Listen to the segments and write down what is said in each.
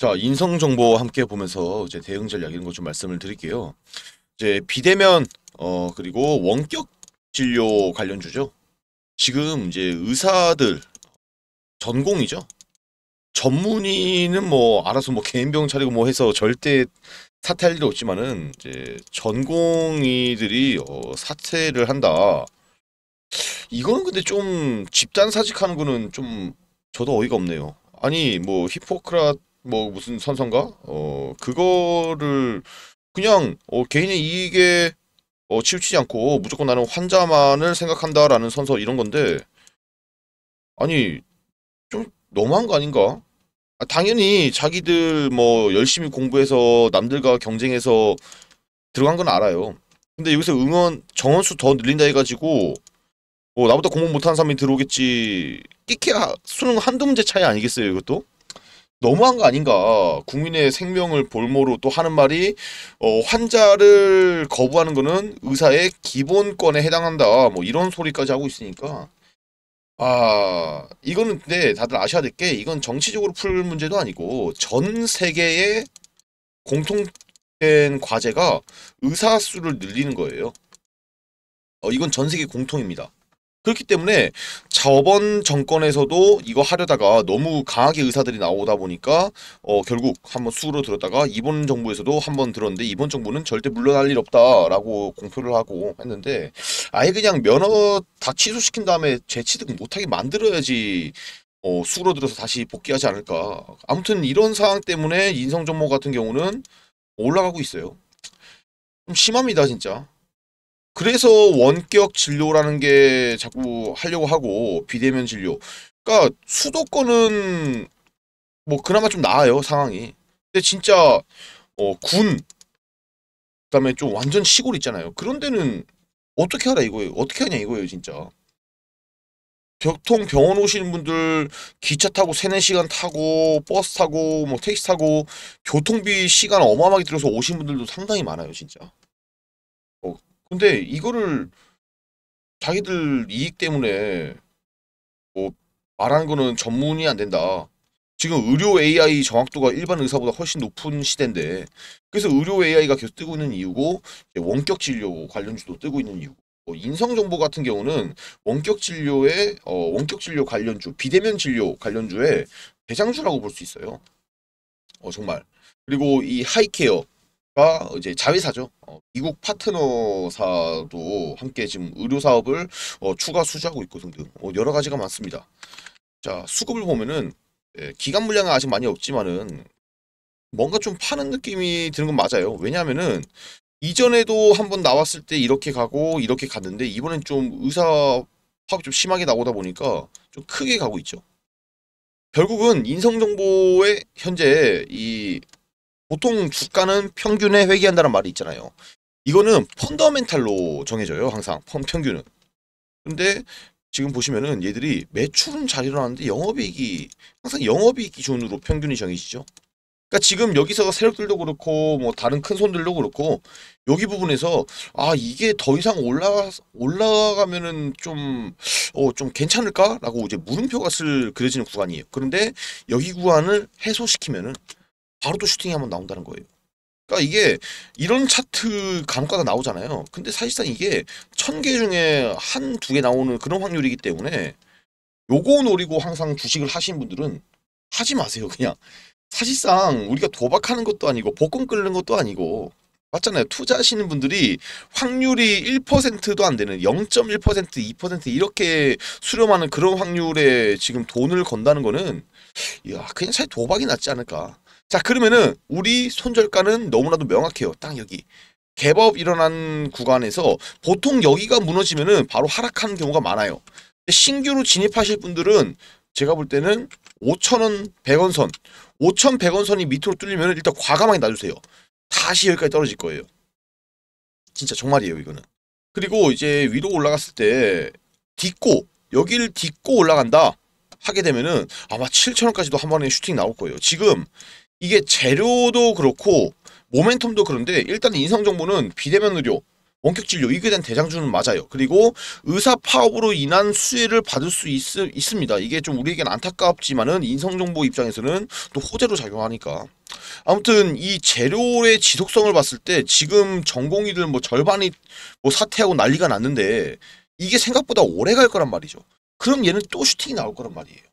자 인성 정보 함께 보면서 이제 대응 전략 이런 것 좀 말씀을 드릴게요. 이제 비대면 어 그리고 원격 진료 관련주죠. 지금 이제 의사들 전공이죠. 전문의는 뭐 알아서 뭐 개인병 차리고 뭐 해서 절대 사퇴할 일이 없지만은 이제 전공의들이 어, 사퇴를 한다. 이거는 근데 좀 집단 사직하는 거는 좀 저도 어이가 없네요. 아니 뭐 히포크라트 뭐 무슨 선선가 어 그거를 그냥 어 개인의 이익에 어 치우치지 않고 무조건 나는 환자만을 생각한다라는 선서 이런 건데 아니 좀 너무한 거 아닌가? 아, 당연히 자기들 뭐 열심히 공부해서 남들과 경쟁해서 들어간 건 알아요. 근데 여기서 응원 정원수 더 늘린다 해가지고 어, 나보다 공부 못하는 사람이 들어오겠지 끼케야 수능 한두 문제 차이 아니겠어요 이것도? 너무한 거 아닌가. 국민의 생명을 볼모로 또 하는 말이 어, 환자를 거부하는 거는 의사의 기본권에 해당한다. 뭐 이런 소리까지 하고 있으니까 아 이거는 근데 다들 아셔야 될 게 이건 정치적으로 풀 문제도 아니고 전 세계의 공통된 과제가 의사 수를 늘리는 거예요. 어, 이건 전 세계 공통입니다. 그렇기 때문에 저번 정권에서도 이거 하려다가 너무 강하게 의사들이 나오다 보니까 어 결국 한번 수로 들었다가 이번 정부에서도 한번 들었는데 이번 정부는 절대 물러날 일 없다라고 공표를 하고 했는데 아예 그냥 면허 다 취소시킨 다음에 재취득 못하게 만들어야지 어 수로 들어서 다시 복귀하지 않을까 아무튼 이런 상황 때문에 인성 정모 같은 경우는 올라가고 있어요 좀 심합니다 진짜 그래서 원격 진료라는 게 자꾸 하려고 하고 비대면 진료. 그러니까 수도권은 뭐 그나마 좀 나아요 상황이. 근데 진짜 어, 군 그다음에 좀 완전 시골 있잖아요. 그런 데는 어떻게 하라 이거예요. 어떻게 하냐 이거예요 진짜. 교통 병원 오시는 분들 기차 타고 세네 시간 타고 버스 타고 뭐 택시 타고 교통비 시간 어마어마하게 들어서 오신 분들도 상당히 많아요 진짜. 근데 이거를 자기들 이익 때문에 뭐 말하는 거는 전문이 안 된다. 지금 의료 AI 정확도가 일반 의사보다 훨씬 높은 시대인데 그래서 의료 AI가 계속 뜨고 있는 이유고 원격 진료 관련주도 뜨고 있는 이유고 뭐 인성 정보 같은 경우는 원격 진료의 어, 원격 진료 관련주 비대면 진료 관련주의 대장주라고 볼 수 있어요. 어 정말 그리고 이 하이케어 가 이제 자회사죠. 어, 미국 파트너사도 함께 지금 의료 사업을 어, 추가 수주하고 있고 등등 어, 여러 가지가 많습니다. 자 수급을 보면은 예, 기간 물량은 아직 많이 없지만은 뭔가 좀 파는 느낌이 드는 건 맞아요. 왜냐하면은 이전에도 한번 나왔을 때 이렇게 가고 이렇게 갔는데 이번엔 좀 의사 파업이 좀 심하게 나오다 보니까 좀 크게 가고 있죠. 결국은 인성정보의 현재 이 보통 주가는 평균에 회귀한다는 말이 있잖아요. 이거는 펀더멘탈로 정해져요. 항상 펀 평균은. 근데 지금 보시면은 얘들이 매출은 잘 일어나는데 영업이익이 항상 영업이익 기준으로 평균이 정해지죠. 그러니까 지금 여기서 세력들도 그렇고 뭐 다른 큰 손들도 그렇고 여기 부분에서 아 이게 더 이상 올라 올라가면은 좀어좀 어, 좀 괜찮을까라고 이제 물음표가 쓸 그려지는 구간이에요. 그런데 여기 구간을 해소시키면은 바로 또 슈팅이 한 번 나온다는 거예요. 그러니까 이게 이런 차트 감가가 나오잖아요. 근데 사실상 이게 천 개 중에 한 두 개 나오는 그런 확률이기 때문에 요거 노리고 항상 주식을 하신 분들은 하지 마세요. 그냥 사실상 우리가 도박하는 것도 아니고 복권 끓는 것도 아니고 맞잖아요. 투자하시는 분들이 확률이 1%도 안 되는 0.1% 2% 이렇게 수렴하는 그런 확률에 지금 돈을 건다는 거는 야 그냥 차라리 도박이 낫지 않을까. 자 그러면은 우리 손절가는 너무나도 명확해요. 딱 여기. 개법 일어난 구간에서 보통 여기가 무너지면은 바로 하락하는 경우가 많아요. 신규로 진입하실 분들은 제가 볼 때는 5천원 100원 선 5,100원 천 선이 밑으로 뚫리면 일단 과감하게 놔주세요. 다시 여기까지 떨어질 거예요. 진짜 정말이에요 이거는. 그리고 이제 위로 올라갔을 때 딛고 여기를 딛고 올라간다 하게 되면은 아마 7천원까지도 한 번에 슈팅 나올 거예요. 지금 이게 재료도 그렇고 모멘텀도 그런데 일단 인성 정보는 비대면 의료 원격 진료 이게 된 대장주는 맞아요. 그리고 의사 파업으로 인한 수혜를 받을 수 있, 습니다 이게 좀 우리에겐 안타깝지만은 인성 정보 입장에서는 또 호재로 작용하니까. 아무튼 이 재료의 지속성을 봤을 때 지금 전공의들 뭐 절반이 뭐 사퇴하고 난리가 났는데 이게 생각보다 오래 갈 거란 말이죠. 그럼 얘는 또 슈팅이 나올 거란 말이에요.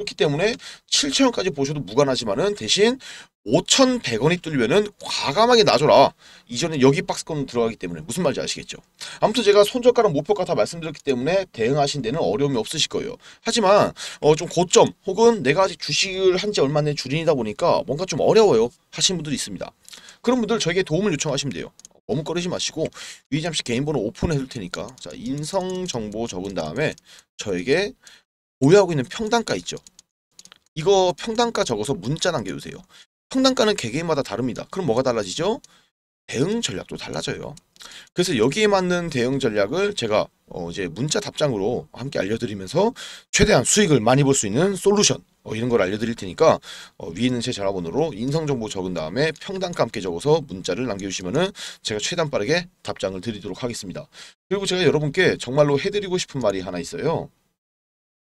그렇기 때문에 7천원까지 보셔도 무관하지만은 대신 5,100원이 뚫리면은 과감하게 놔줘라. 이전에 여기 박스권 으로 들어가기 때문에 무슨 말인지 아시겠죠? 아무튼 제가 손절가랑 목표가 다 말씀드렸기 때문에 대응하신 데는 어려움이 없으실 거예요. 하지만 어 좀 고점 혹은 내가 아직 주식을 한 지 얼마 안된 주린이다 보니까 뭔가 좀 어려워요 하시는 분들이 있습니다. 그런 분들 저에게 도움을 요청하시면 돼요. 머뭇거리지 마시고 위에 잠시 개인번호 오픈해 둘 테니까 자 인성 정보 적은 다음에 저에게 보유하고 있는 평단가 있죠. 이거 평단가 적어서 문자 남겨주세요. 평단가는 개개인마다 다릅니다. 그럼 뭐가 달라지죠? 대응 전략도 달라져요. 그래서 여기에 맞는 대응 전략을 제가 어 이제 문자 답장으로 함께 알려드리면서 최대한 수익을 많이 볼 수 있는 솔루션 어 이런 걸 알려드릴 테니까 어 위에 있는 제 전화번호로 인성정보 적은 다음에 평단가 함께 적어서 문자를 남겨주시면은 제가 최대한 빠르게 답장을 드리도록 하겠습니다. 그리고 제가 여러분께 정말로 해드리고 싶은 말이 하나 있어요.